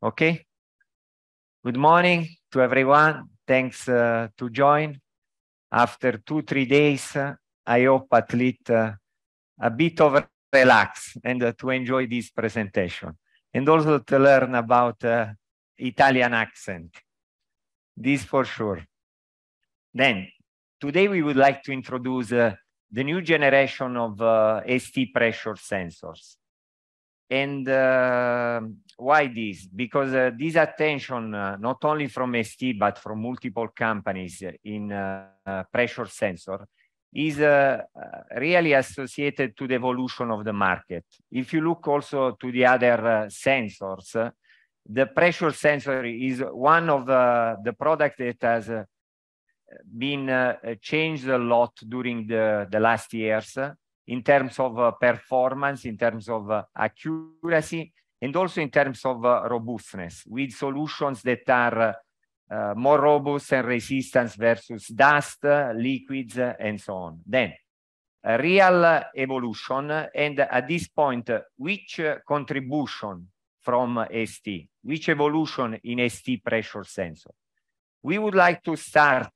Okay. Good morning to everyone. Thanks uh, to join. After two, three days, uh, I hope at least uh, a bit of relax and uh, to enjoy this presentation and also to learn about uh, Italian accent. This for sure. Then today we would like to introduce uh, the new generation of ST pressure sensors. And uh, why this? Because uh, this attention, uh, not only from ST, but from multiple companies uh, in uh, pressure sensor, is uh, really associated to the evolution of the market. If you look also to the other sensors, the pressure sensor is one of the product that has been changed a lot during the, the last years in terms of uh, performance, in terms of uh, accuracy, and also in terms of uh, robustness with solutions that are uh, more robust and resistance versus dust, uh, liquids, uh, and so on. Then, real evolution, and at this point, which contribution from ST, which evolution in ST pressure sensor? We would like to start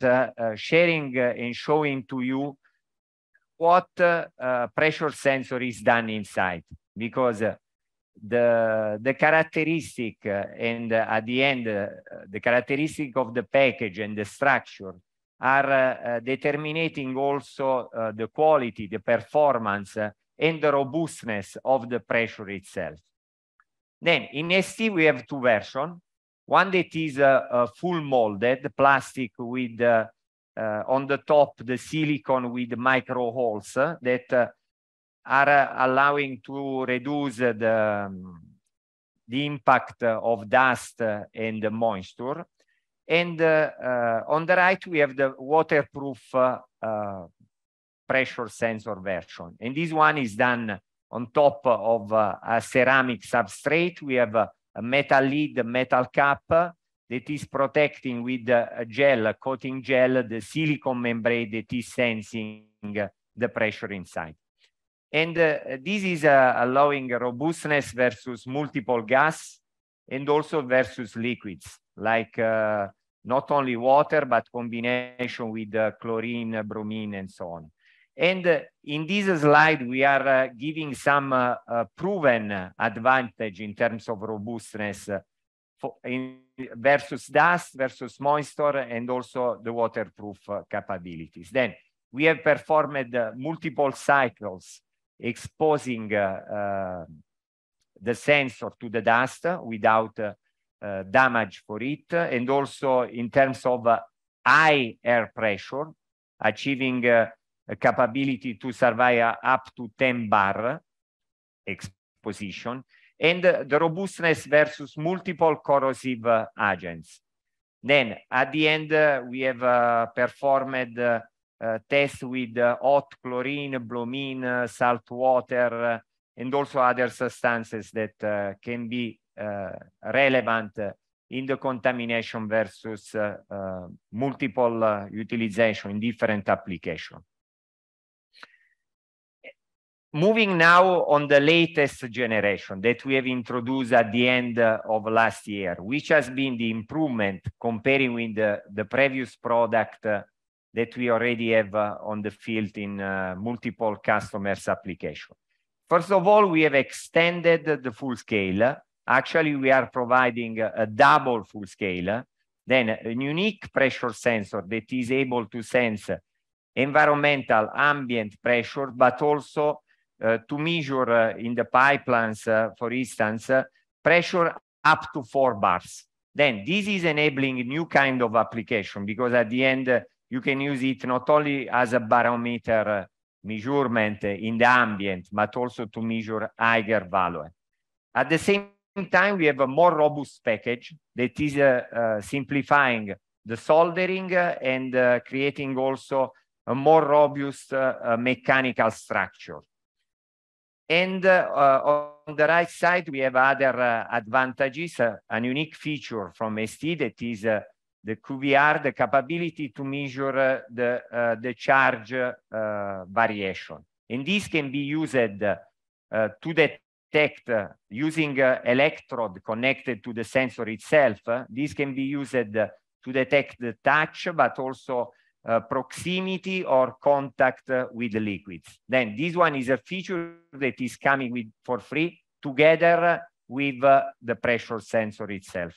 sharing and showing to you what uh, pressure sensor is done inside because uh, the the characteristic uh, and at the end the characteristic of the package and the structure are determining also the quality the performance and the robustness of the pressure itself then in ST we have two versions one that is a, full molded plastic with uh, uh, on the top the silicon with micro holes that uh, are uh, allowing to reduce the, um, the impact of dust and moisture. And on the right, we have the waterproof pressure sensor version. And this one is done on top of uh, a ceramic substrate. We have a, a metal lid, a metal cap, that is protecting with a uh, gel, coating gel, the silicon membrane that is sensing the pressure inside. And uh, this is uh, allowing robustness versus multiple gas and also versus liquids, like uh, not only water, but combination with uh, chlorine, bromine, and so on. And uh, in this slide, we are giving some proven advantage in terms of robustness in versus dust, versus moisture, and also the waterproof uh, capabilities. Then we have performed uh, multiple cycles exposing uh, the sensor to the dust without damage for it, and also in terms of high air pressure, achieving a capability to survive up to 10 bar exposition, and the robustness versus multiple corrosive agents. Then at the end, we have uh, performed uh, tests with uh, hot chlorine, bromine, salt water, and also other substances that can be relevant in the contamination versus multiple utilization in different applications. Moving now on the latest generation that we have introduced at the end of last year, which has been the improvement comparing with the, the previous product uh, that we already have uh, on the field in uh, multiple customers application. First of all, we have extended the full scale. Actually, we are providing a double full scale. Then a unique pressure sensor that is able to sense environmental ambient pressure, but also uh, to measure uh, in the pipelines, uh, for instance, pressure up to four bars. Then this is enabling a new kind of application because at the end, you can use it not only as a barometer measurement in the ambient, but also to measure higher value. At the same time, we have a more robust package that is uh, uh, simplifying the soldering uh, and creating also a more robust mechanical structure. And uh, on the right side, we have other uh, advantages, uh, an unique feature from ST that is the QVR, the capability to measure the, the charge variation. And this can be used to detect detect uh, using uh, electrode connected to the sensor itself. Uh, this can be used to detect the touch, but also uh, proximity or contact uh, with the liquids. Then this one is a feature that is coming with for free together with uh, the pressure sensor itself.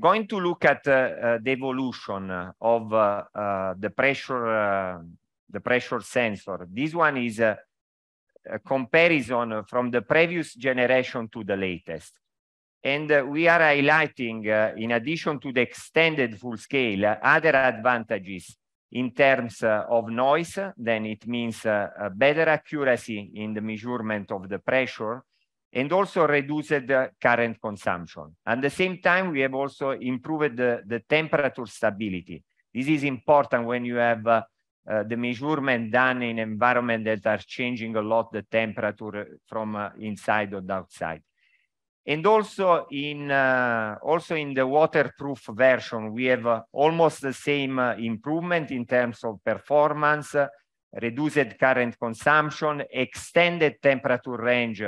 Going to look at uh, uh, the evolution of the pressure the pressure sensor. This one is a, a comparison from the previous generation to the latest. And we are highlighting, uh, in addition to the extended full scale, other advantages in terms uh, of noise, then it means uh, better accuracy in the measurement of the pressure and also reduced current consumption. At the same time, we have also improved the, the temperature stability. This is important when you have uh, uh, the measurement done in environment that are changing a lot the temperature from uh, inside or outside and also in uh, also in the waterproof version we have uh, almost the same uh, improvement in terms of performance reduced current consumption extended temperature range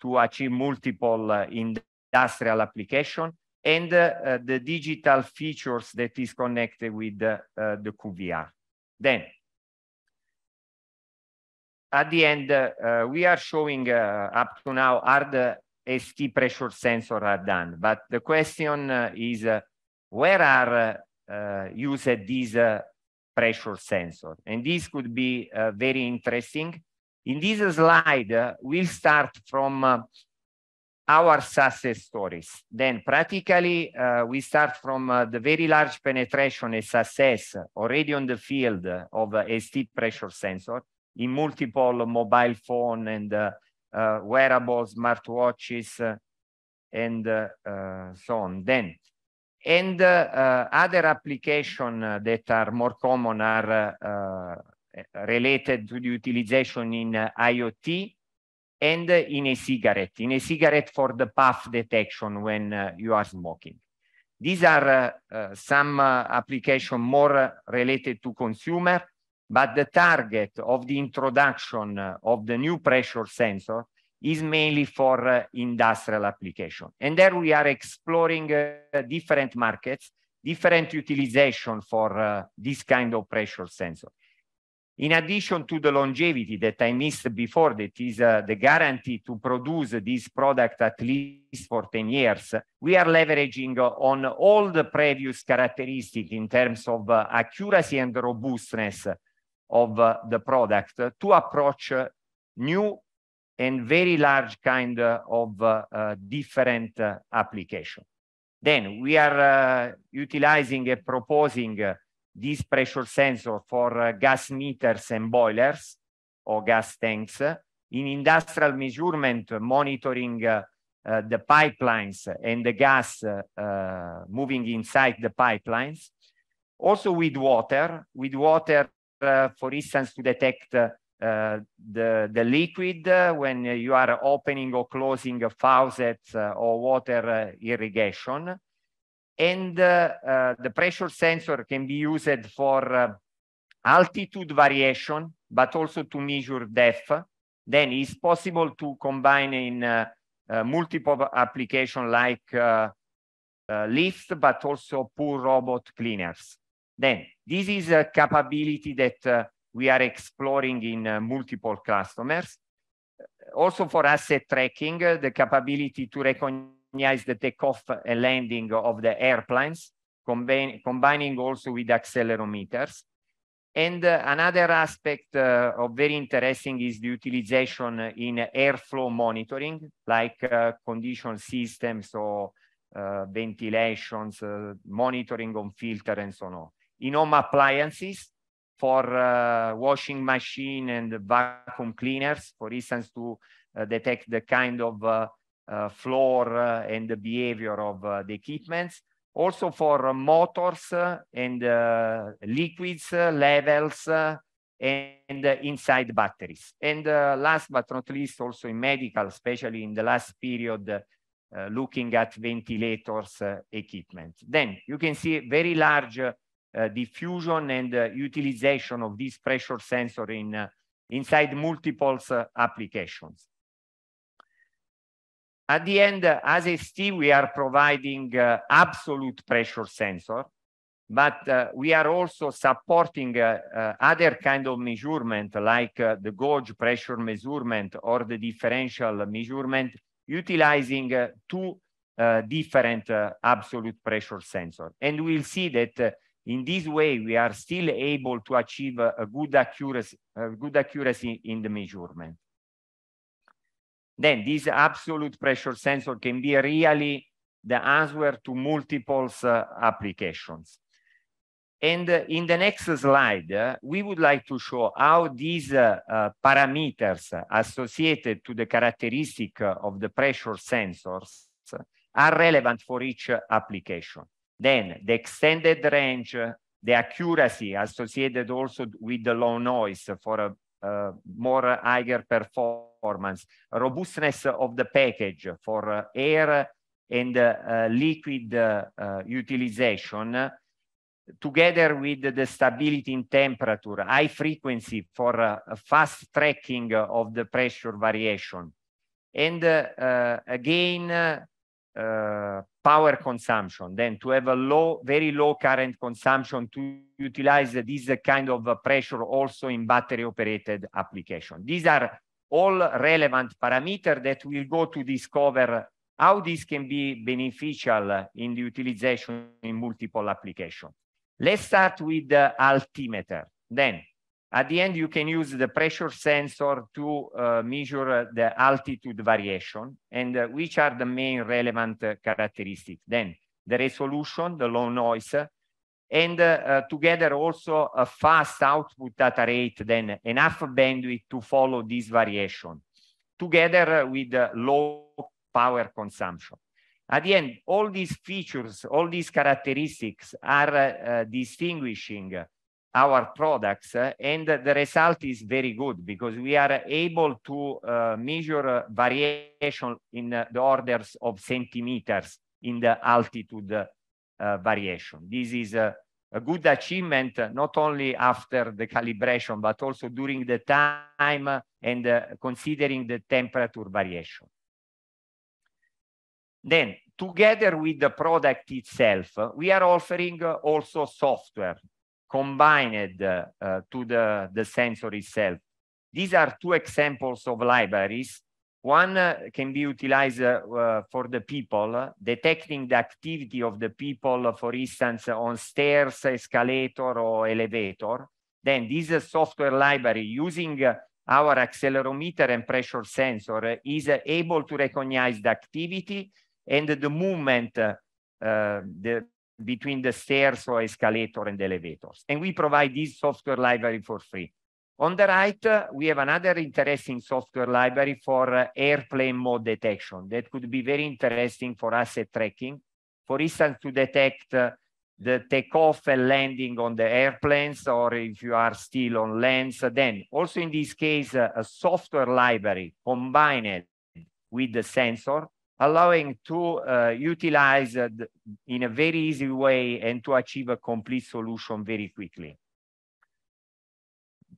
to achieve multiple uh, industrial application and uh, uh, the digital features that is connected with the QVR then at the end we are showing up to now are the ST pressure sensor are done. But the question uh, is, uh, where are uh, used these pressure sensors? And this could be uh, very interesting. In this slide, uh, we'll start from uh, our success stories. Then practically, we start from the very large penetration and success already on the field of ST pressure sensor in multiple mobile phone and uh, wearables, smartwatches, uh, and uh, uh, so on. Then, and other application that are more common are related to the utilization in IoT and in a cigarette, in a cigarette for the puff detection when you are smoking. These are some application more related to consumer but the target of the introduction of the new pressure sensor is mainly for uh, industrial application. And there we are exploring uh, different markets, different utilization for uh, this kind of pressure sensor. In addition to the longevity that I missed before, that is uh, the guarantee to produce this product at least for 10 years, we are leveraging on all the previous characteristics in terms of uh, accuracy and robustness of uh, the product to approach new and very large kind of uh, uh, different application. Then we are utilizing and proposing this pressure sensor for gas meters and boilers or gas tanks in industrial measurement, monitoring uh, uh, the pipelines and the gas uh, moving inside the pipelines. Also with water, with water uh, for instance, to detect uh, the, the liquid uh, when you are opening or closing a faucet uh, or water uh, irrigation. And the pressure sensor can be used for altitude variation, but also to measure depth. Then it's possible to combine in multiple application like lifts, but also pool robot cleaners. Then this is a capability that uh, we are exploring in uh, multiple customers. Also for asset tracking, uh, the capability to recognize the takeoff and landing of the airplanes, combining also with accelerometers. And uh, another aspect uh, of very interesting is the utilization in airflow monitoring, like uh, condition systems or ventilations, monitoring on filter and so on in home appliances for uh, washing machine and vacuum cleaners, for instance, to uh, detect the kind of uh, uh floor uh, and the behavior of uh, the equipments. Also for motors and liquids levels and inside batteries. And last but not least, also in medical, especially in the last period, looking at ventilators equipment. Then you can see very large uh, diffusion and uh, utilization of this pressure sensor in uh, inside multiple applications. At the end, as ST, we are providing absolute pressure sensor, but we are also supporting other kind of measurement like the gauge pressure measurement or the differential measurement utilizing uh, two uh, different uh, absolute pressure sensor. And we'll see that in this way, we are still able to achieve a, a good, accuracy, a good accuracy in the measurement. Then this absolute pressure sensor can be really the answer to multiple uh, applications. And uh, in the next slide, uh, we would like to show how these uh, uh, parameters associated to the characteristic uh, of the pressure sensors are relevant for each application. Then the extended range, the accuracy associated also with the low noise for a more higher performance, robustness of the package for uh, air and uh, liquid uh, utilization, together with the stability in temperature, high frequency for uh, fast tracking of the pressure variation. And uh, uh, again, uh, power consumption, then to have a low, very low current consumption to utilize this kind of pressure also in battery operated application. These are all relevant parameter that will go to discover how this can be beneficial in the utilization in multiple application. Let's start with the altimeter. Then at the end, you can use the pressure sensor to uh, measure uh, the altitude variation and uh, which are the main relevant uh, characteristics. Then the resolution, the low noise, and uh, uh, together also a fast output data rate, then enough bandwidth to follow this variation, together with low power consumption. At the end, all these features, all these characteristics are distinguishing our products. And the result is very good because we are able to uh, measure variation in the orders of centimeters in the altitude uh, variation. This is a good achievement, not only after the calibration, but also during the time and uh, considering the temperature variation. Then, together with the product itself, we are offering also software combined uh, to the, the sensor itself. These are two examples of libraries. One uh, can be utilized uh, for the people, detecting the activity of the people, for instance, on stairs, escalator, or elevator. Then this uh, software library using uh, our accelerometer and pressure sensor is able to recognize the activity and the movement, the, between the stairs or escalator and elevators. And we provide this software library for free. On the right, uh, we have another interesting software library for uh, airplane mode detection that could be very interesting for asset tracking. For instance, to detect uh, the takeoff and landing on the airplanes or if you are still on lands. Then also in this case, uh, a software library combined with the sensor allowing to uh, utilize uh, in a very easy way and to achieve a complete solution very quickly.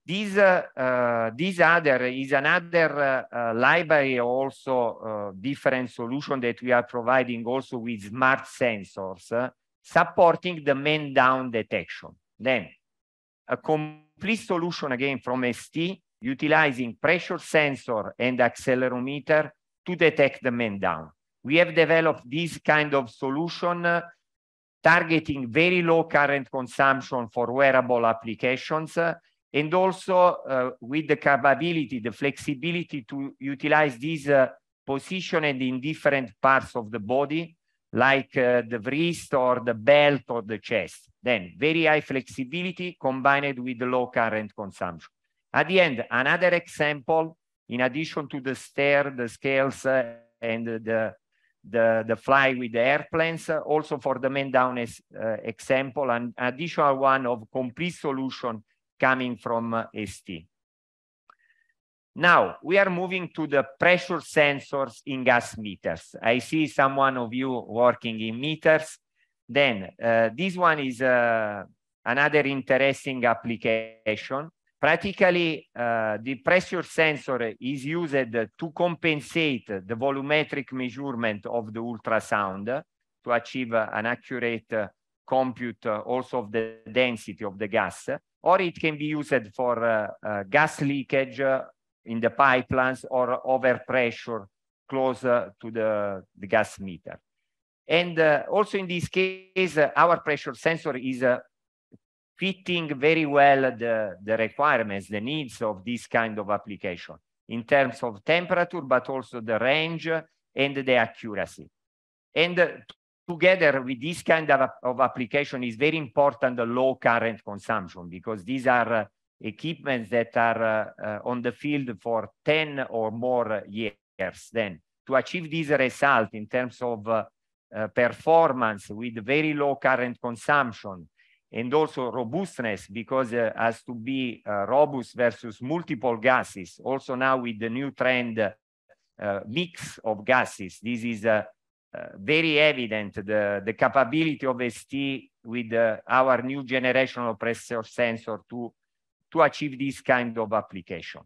This, uh, this other is another library also different solution that we are providing also with smart sensors supporting the man down detection. Then a complete solution again from ST utilizing pressure sensor and accelerometer to detect the man down. We have developed this kind of solution uh, targeting very low current consumption for wearable applications uh, and also uh, with the capability, the flexibility to utilize this uh, position and in different parts of the body, like uh, the wrist or the belt or the chest. Then very high flexibility combined with low current consumption. At the end, another example in addition to the stair, the scales, uh, and the, the, the fly with the airplanes, uh, also for the main down as, uh, example, an additional one of complete solution coming from uh, ST. Now, we are moving to the pressure sensors in gas meters. I see someone of you working in meters. Then, uh, this one is uh, another interesting application Practically, uh, the pressure sensor is used to compensate the volumetric measurement of the ultrasound to achieve an accurate uh, compute uh, also of the density of the gas, or it can be used for uh, gas leakage in the pipelines or overpressure close to the, the gas meter. And uh, also in this case, uh, our pressure sensor is uh, fitting very well the, the requirements, the needs of this kind of application in terms of temperature, but also the range and the accuracy. And uh, together with this kind of, of application is very important the low current consumption because these are uh, equipments that are uh, uh, on the field for 10 or more years then to achieve this result in terms of uh, uh, performance with very low current consumption and also robustness because uh, has to be uh, robust versus multiple gases. Also now with the new trend uh, mix of gases, this is uh, uh, very evident, the, the capability of ST with uh, our new generation of pressure sensor to, to achieve this kind of application.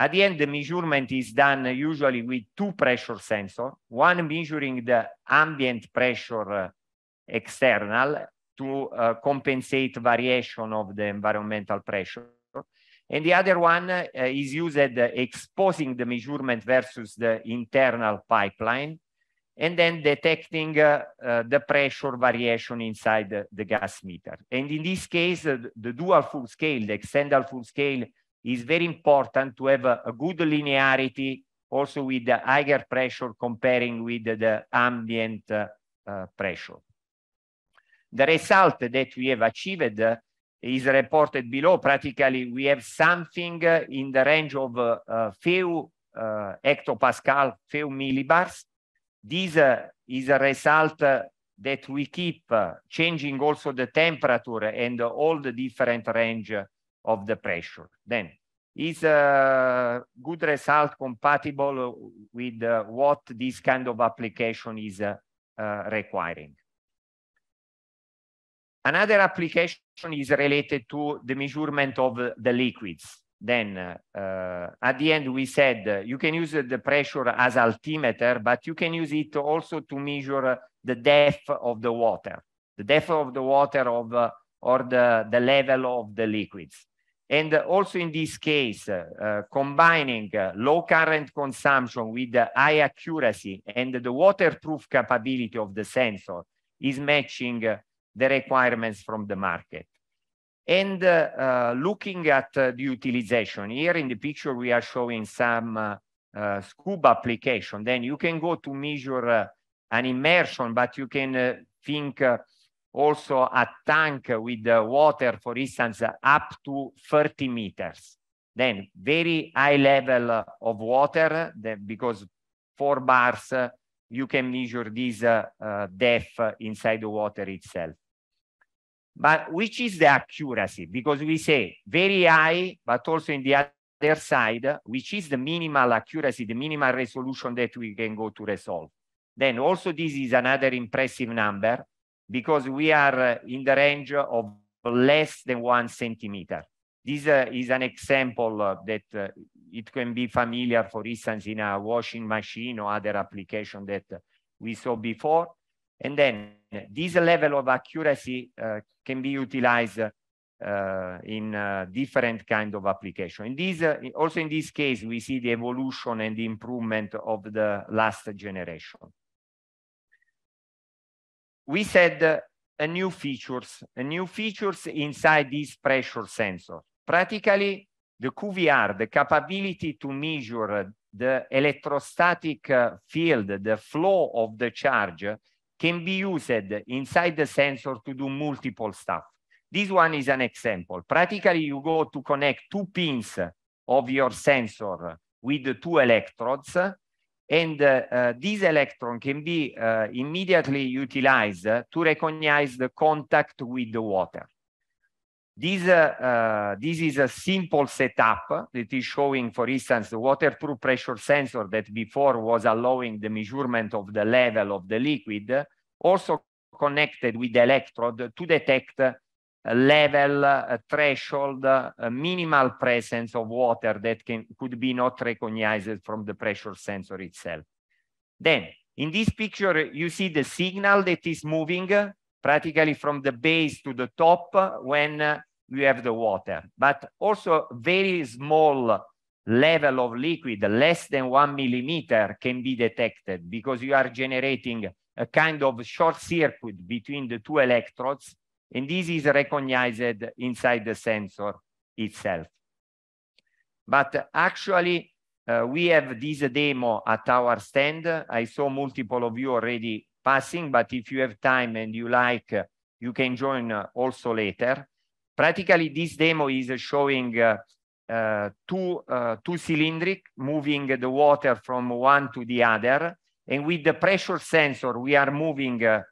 At the end, the measurement is done usually with two pressure sensors, one measuring the ambient pressure external to uh, compensate variation of the environmental pressure. And the other one uh, is used uh, exposing the measurement versus the internal pipeline and then detecting uh, uh, the pressure variation inside the, the, gas meter. And in this case, uh, the dual full scale, the external full scale is very important to have a, a good linearity also with the higher pressure comparing with the, the ambient uh, uh, pressure. The result that we have achieved is reported below. Practically, we have something in the range of uh, few uh, hectopascal, few millibars. This uh, is a result that we keep changing also the temperature and all the different range of the pressure. Then is a good result compatible with what this kind of application is requiring. Another application is related to the measurement of the liquids. Then uh, at the end, we said uh, you can use the pressure as altimeter, but you can use it also to measure the depth of the water, the depth of the water of, uh, or the, the level of the liquids. And also in this case, uh, uh combining uh, low current consumption with the high accuracy and the waterproof capability of the sensor is matching uh, the requirements from the market. And uh, looking at uh, the utilization, here in the picture we are showing some uh, uh scuba application, then you can go to measure uh, an immersion, but you can uh, think also a tank with water, for instance, up to 30 meters. Then very high level of water that because four bars, you can measure this depth inside the water itself. But which is the accuracy? Because we say very high, but also in the other side, which is the minimal accuracy, the minimal resolution that we can go to resolve. Then also this is another impressive number because we are uh, in the range of less than one centimeter. This uh, is an example uh, that uh, it can be familiar, for instance, in a washing machine or other application that we saw before. And then Eh, this level of accuracy eh, can be utilized eh, in different kind of application. In this, also in this case, we see the evolution and the improvement of the last generation. We said a new features, a new features inside this pressure sensor. Practically, the QVR, the capability to measure the electrostatic field, the flow of the charge, can be used inside the sensor to do multiple stuff. This one is an example. Practically, you go to connect two pins of your sensor with the two electrodes, and uh, uh, this electron can be uh, immediately utilized to recognize the contact with the water. This, uh, uh, this is a simple setup that is showing, for instance, the waterproof pressure sensor that before was allowing the measurement of the level of the liquid, also connected with the electrode to detect a level, a threshold, a minimal presence of water that can, could be not recognized from the pressure sensor itself. Then in this picture, you see the signal that is moving practically from the base to the top when uh, you have the water, but also very small level of liquid, less than one millimeter, can be detected because you are generating a kind of short circuit between the two electrodes, and this is recognized inside the sensor itself. But actually, uh, we have this demo at our stand. I saw multiple of you already passing, but if you have time and you like, you can join uh, also later. Practically, this demo is showing uh, uh, two, uh, two cylindric moving the water from one to the other. And with the pressure sensor, we are moving uh,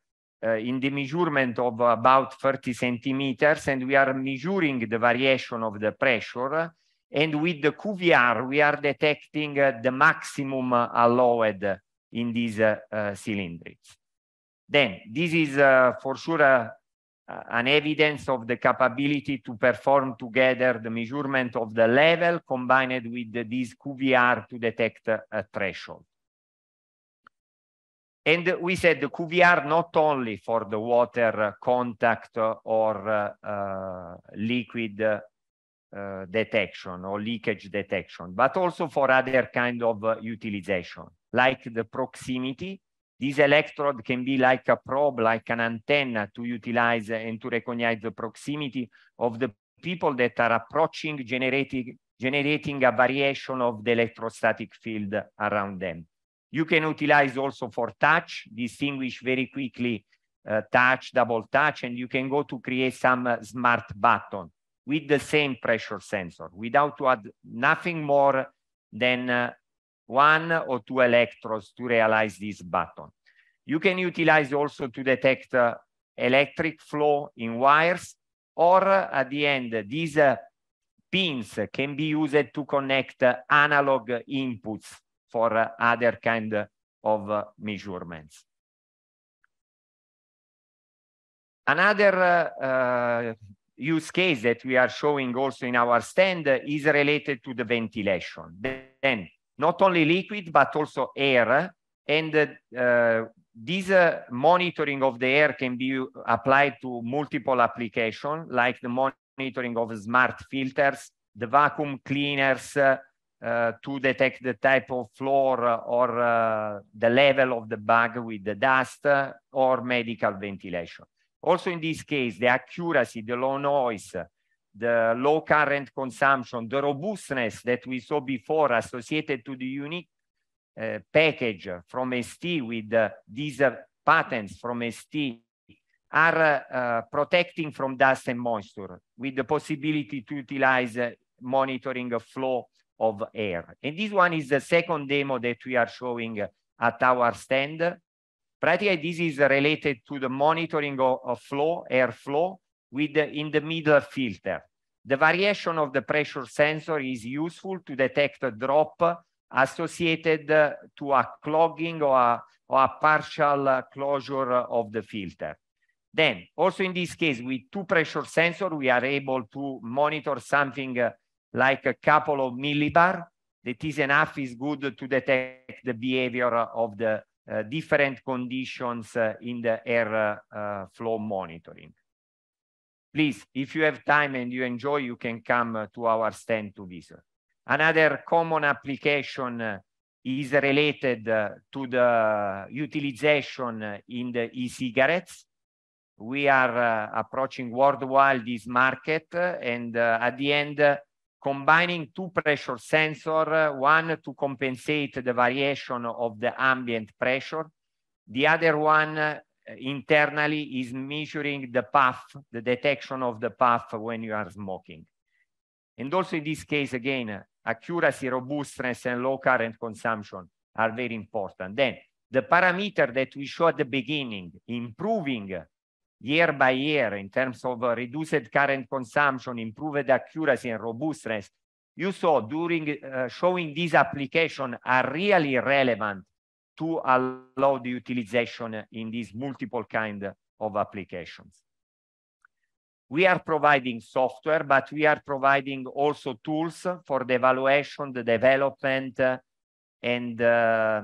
uh, in the measurement of about 30 centimeters, and we are measuring the variation of the pressure. And with the QVR, we are detecting the maximum allowed in these cylindrics. Then this is uh, for sure a, uh, an evidence of the capability to perform together the measurement of the level combined with the, this QVR to detect a threshold. And we said the QVR not only for the water contact or uh, uh liquid uh, detection or leakage detection, but also for other kind of uh, utilization, like the proximity this electrode can be like a probe, like an antenna to utilize and to recognize the proximity of the people that are approaching, generating, generating a variation of the electrostatic field around them. You can utilize also for touch, distinguish very quickly uh, touch, double touch, and you can go to create some uh, smart button with the same pressure sensor without to add nothing more than uh, one or two electrodes to realize this button. You can utilize also to detect uh, electric flow in wires or uh, at the end, these uh, pins can be used to connect uh, analog inputs for uh, other kind of uh, measurements. Another use case that we are showing also in our stand is related to the ventilation. Then not only liquid, but also air. And uh, this uh, monitoring of the air can be applied to multiple applications, like the monitoring of smart filters, the vacuum cleaners, uh, uh to detect the type of floor uh, or uh, the level of the bug with the dust uh, or medical ventilation. Also in this case, the accuracy, the low noise, the low current consumption, the robustness that we saw before associated to the unique uh, package from ST with uh, these uh, patents from ST are uh, protecting from dust and moisture with the possibility to utilize uh, monitoring of flow of air. And this one is the second demo that we are showing at our stand. Practically, this is related to the monitoring of, of flow, air flow, with the, in the middle filter. The variation of the pressure sensor is useful to detect a drop associated uh, to a clogging or a, or a partial closure of the filter. Then also in this case, with two pressure sensor, we are able to monitor something uh, like a couple of millibar. That is enough is good to detect the behavior of the uh, different conditions uh, in the air uh, flow monitoring please, if you have time and you enjoy, you can come uh, to our stand to visit. Another common application uh, is related uh, to the utilization in the e-cigarettes. We are approaching worldwide this market, and at the end, combining two pressure sensor, one to compensate the variation of the ambient pressure, the other one internally is measuring the path, the detection of the path when you are smoking. And also in this case, again, accuracy, robustness, and low current consumption are very important. Then the parameter that we show at the beginning, improving year by year in terms of uh, reduced current consumption, improved accuracy and robustness, you saw during uh, showing this application are really relevant to allow the utilization in these multiple kind of applications. We are providing software, but we are providing also tools for the evaluation, the development, uh, and uh,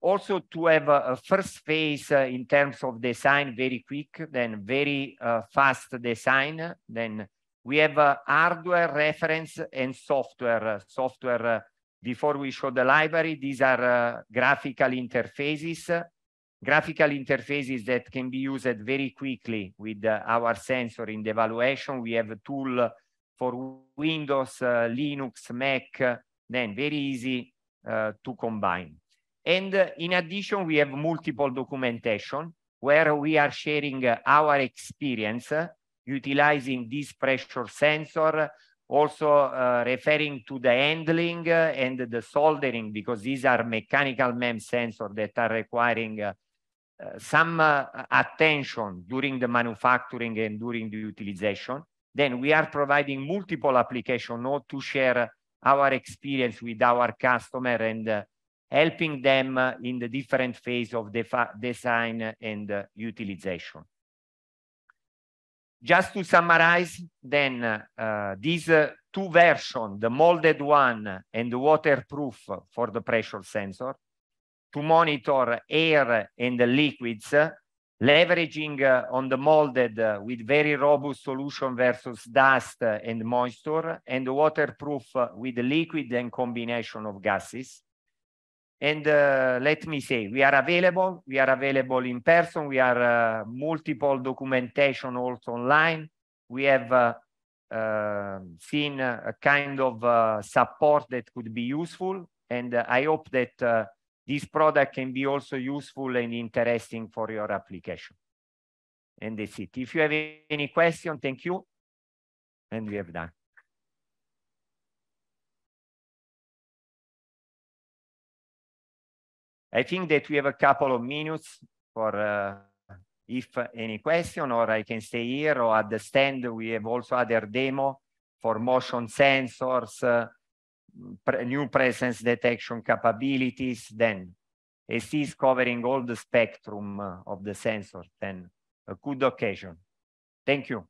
also to have a, a first phase uh, in terms of design very quick, then very uh, fast design. Then we have uh, hardware reference and software, uh, software before we show the library, these are uh, graphical interfaces, graphical interfaces that can be used very quickly with uh, our sensor in the evaluation. We have a tool for Windows, uh, Linux, Mac, then very easy to combine. And in addition, we have multiple documentation where we are sharing our experience utilizing this pressure sensor, also uh, referring to the handling uh, and the soldering because these are mechanical MEMS sensors that are requiring uh, uh some uh, attention during the manufacturing and during the utilization. Then we are providing multiple application not to share our experience with our customer and uh, helping them in the different phase of design and utilization. Just to summarize, then uh, these uh, two versions, the molded one and the waterproof for the pressure sensor, to monitor air and the liquids, leveraging uh, on the molded uh, with very robust solution versus dust and moisture, and waterproof uh, with liquid and combination of gases and uh, let me say, we are available. We are available in person. We are uh, multiple documentation also online. We have uh, um, seen a kind of uh, support that could be useful. And uh, I hope that uh, this product can be also useful and interesting for your application. And that's it. If you have any question, thank you. And we have done. I think that we have a couple of minutes for uh, if any question, or I can stay here, or at the stand we have also other demo for motion sensors, uh, pre new presence detection capabilities, then is covering all the spectrum uh, of the sensors, then a good occasion. Thank you.